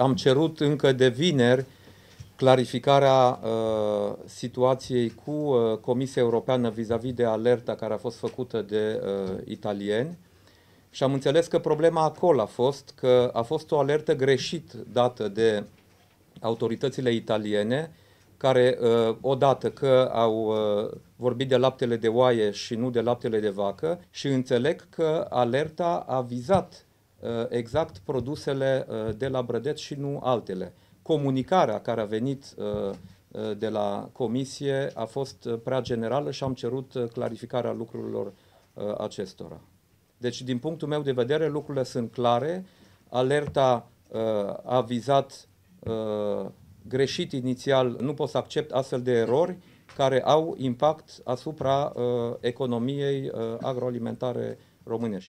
am cerut încă de vineri clarificarea uh, situației cu uh, Comisia Europeană vis-a-vis -vis de alerta care a fost făcută de uh, italieni și am înțeles că problema acolo a fost că a fost o alertă greșit dată de autoritățile italiene care uh, odată că au uh, vorbit de laptele de oaie și nu de laptele de vacă și înțeleg că alerta a vizat Uh, exact produsele uh, de la Brădeț și nu altele. Comunicarea care a venit uh, de la comisie a fost prea generală și am cerut clarificarea lucrurilor acestora. Deci, din punctul meu de vedere, lucrurile sunt clare. Alerta a vizat greșit inițial, nu pot să accept astfel de erori care au impact asupra economiei agroalimentare românești.